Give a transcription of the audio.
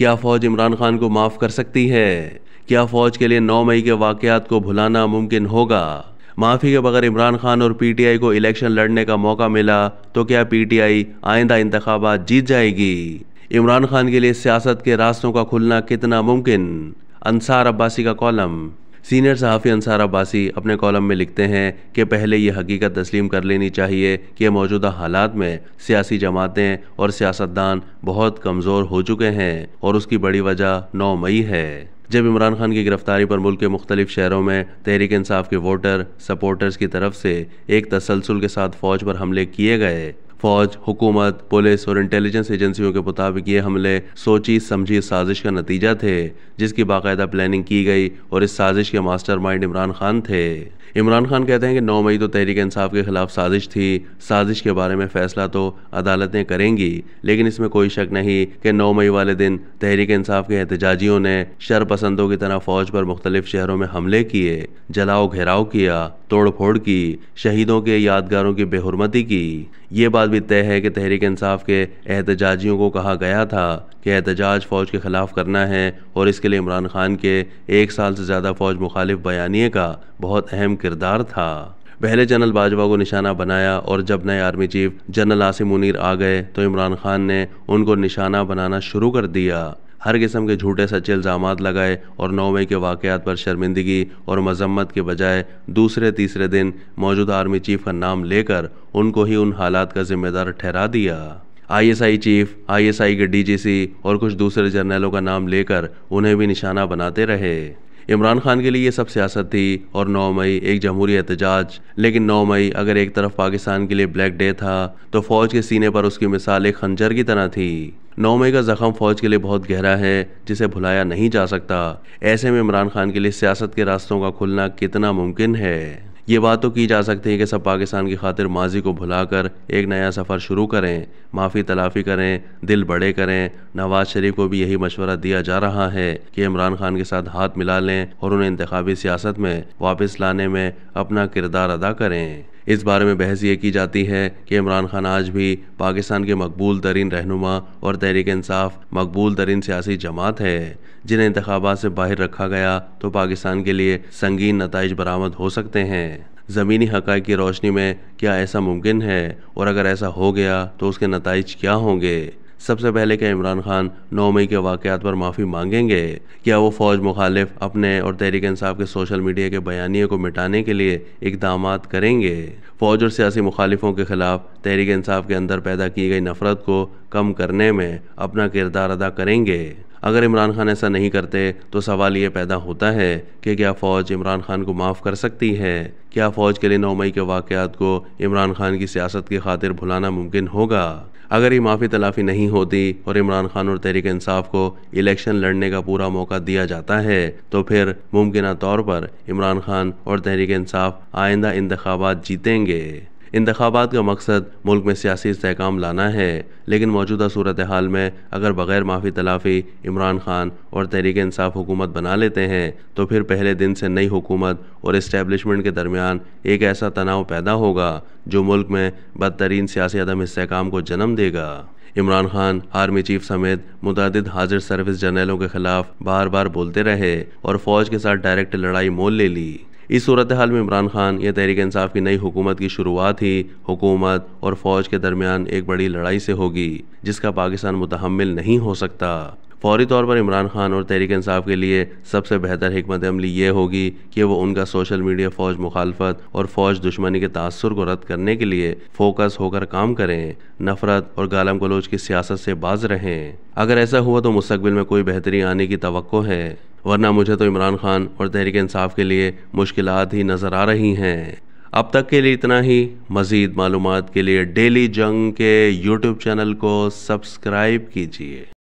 क्या फ़ौज इमरान खान को माफ़ कर सकती है क्या फ़ौज के लिए 9 मई के वाकत को भुलाना मुमकिन होगा माफ़ी के बगैर इमरान खान और पीटीआई को इलेक्शन लड़ने का मौका मिला तो क्या पीटीआई आइंदा इंतबात जीत जाएगी इमरान खान के लिए सियासत के रास्तों का खुलना कितना मुमकिन अंसार अब्बासी का कॉलम सीनियर सहाफ़ी अंसार अब्बासी अपने कॉलम में लिखते हैं कि पहले ये हकीकत तस्लीम कर लेनी चाहिए कि मौजूदा हालात में सियासी जमातें और सियासतदान बहुत कमज़ोर हो चुके हैं और उसकी बड़ी वजह नौ मई है जब इमरान खान की गिरफ्तारी पर मुल्क के मुख्तलिफ शहरों में तहरीक इंसाफ के वोटर सपोर्टर्स की तरफ से एक तसलसल के साथ फौज पर हमले किए गए फौज हुकूमत पुलिस और इंटेलिजेंस एजेंसियों के मुताबिक ये हमले सोची समझी साजिश का नतीजा थे जिसकी बाकायदा प्लानिंग की गई और इस साजिश के मास्टरमाइंड इमरान खान थे इमरान खान कहते हैं कि 9 मई तो तहरीक इंसाफ के खिलाफ साजिश थी साजिश के बारे में फैसला तो अदालतें करेंगी लेकिन इसमें कोई शक नहीं कि 9 मई वाले दिन तहरीक इंसाफ के एहतजाजियों ने शरपसंदों की तरह फौज पर मुख्तलिफ शहरों में हमले किए जलाओ घेराव किया तोड़फोड़ की शहीदों के यादगारों की बेहरमती की ये बात भी तय है कि तहरीक इंसाफ के एहतजाजियों को कहा गया था कि एहतजाज फ़ौज के ख़िलाफ़ करना है और इसके लिए इमरान खान के एक साल से ज़्यादा फ़ौज मुखालिफ बयानी का बहुत अहम किरदार था पहले जनरल बाजवा को निशाना बनाया और जब नए army chief general Asim Munir आ गए तो इमरान खान ने उनको निशाना बनाना शुरू कर दिया हर किस्म के झूठे सच्चे इल्ज़ाम लगाए और नौ मई के वाक़ात पर शर्मिंदगी और मजम्मत के बजाय दूसरे तीसरे दिन मौजूदा आर्मी चीफ का नाम लेकर उनको ही उन हालात का जिम्मेदार ठहरा दिया आईएसआई चीफ आईएसआई के डीजीसी और कुछ दूसरे जर्नलों का नाम लेकर उन्हें भी निशाना बनाते रहे इमरान खान के लिए ये सब सियासत थी और 9 मई एक जमहूरी एहतजाज लेकिन 9 मई अगर एक तरफ पाकिस्तान के लिए ब्लैक डे था तो फौज के सीने पर उसकी मिसाल एक खंजर की तरह थी 9 मई का जख्म फौज के लिए बहुत गहरा है जिसे भुलाया नहीं जा सकता ऐसे में इमरान खान के लिए सियासत के रास्तों का खुलना कितना मुमकिन है ये बात तो की जा सकती है कि सब पाकिस्तान की खातिर माजी को भुलाकर एक नया सफ़र शुरू करें माफ़ी तलाफ़ी करें दिल बड़े करें नवाज शरीफ को भी यही मशवरा दिया जा रहा है कि इमरान खान के साथ हाथ मिला लें और उन्हें इंतबी सियासत में वापस लाने में अपना किरदार अदा करें इस बारे में बहस ये की जाती है कि इमरान खान आज भी पाकिस्तान के मकबूल तरीन रहनुमा और तहरीक इंसाफ मकबूल तरीन सियासी जमात है जिन्हें इंतबात से बाहर रखा गया तो पाकिस्तान के लिए संगीन नतज बरामद हो सकते हैं ज़मीनी हक़ की रोशनी में क्या ऐसा मुमकिन है और अगर ऐसा हो गया तो उसके नतज क्या होंगे सबसे पहले क्या इमरान खान नौ मई के वाकत पर माफ़ी मांगेंगे क्या वो फ़ौज मुखालिफ अपने और तहरीक इंसाफ के सोशल मीडिया के बयानियों को मिटाने के लिए इकदाम करेंगे फ़ौज और सियासी मुखालिफों के खिलाफ तहरीक इंसाफ के अंदर पैदा की गई नफरत को कम करने में अपना किरदार अदा करेंगे अगर इमरान खान ऐसा नहीं करते तो सवाल ये पैदा होता है कि क्या फ़ौज इमरान खान को माफ़ कर सकती है क्या फ़ौज के लिए नौ मई के वाक़ात को इमरान खान की सियासत की खातिर भुलाना मुमकिन होगा अगर ये माफ़ी तलाफ़ी नहीं होती और इमरान खान और तहरीक इंसाफ को इलेक्शन लड़ने का पूरा मौका दिया जाता है तो फिर मुमकिन तौर पर इमरान खान और तहरीक इंसाफ आइंदा इंतबात जीतेंगे इंतबात का मकसद मुल्क में सियासी इसकाम लाना है लेकिन मौजूदा सूरत हाल में अगर बग़ैर माफ़ी तलाफ़ी इमरान खान और तहरीक इंसाफ हुकूमत बना लेते हैं तो फिर पहले दिन से नई हुकूमत और इस्टेबलिशमेंट के दरमियान एक ऐसा तनाव पैदा होगा जो मुल्क में बदतरीन सियासी अदम इसकाम को जन्म देगा इमरान खान आर्मी चीफ समेत मुतद हाजिर सर्विस जनरलों के खिलाफ बार बार बोलते रहे और फौज के साथ डायरेक्ट लड़ाई मोल ले ली इस सूरत हाल में इमरान खान या तहरीक इंसाफ की नई हुकूमत की शुरुआत ही हुकूमत और फ़ौज के दरमियान एक बड़ी लड़ाई से होगी जिसका पाकिस्तान मुतहमल नहीं हो सकता फौरी तौर पर इमरान खान और तहरीक इंसाफ के लिए सबसे बेहतर हमत अमली ये होगी कि वो उनका सोशल मीडिया फ़ौज मुखालफत और फ़ौज दुश्मनी के तासर को रद्द करने के लिए फोकस होकर काम करें नफरत और गालम गलोच की सियासत से बाज रहें अगर ऐसा हुआ तो मुस्तबिल में कोई बेहतरी आने की तो है वरना मुझे तो इमरान खान और तहरीक इंसाफ के लिए मुश्किल ही नज़र आ रही हैं अब तक के लिए इतना ही मज़ीद मालूम के लिए डेली जंग के यूट्यूब चैनल को सब्सक्राइब कीजिए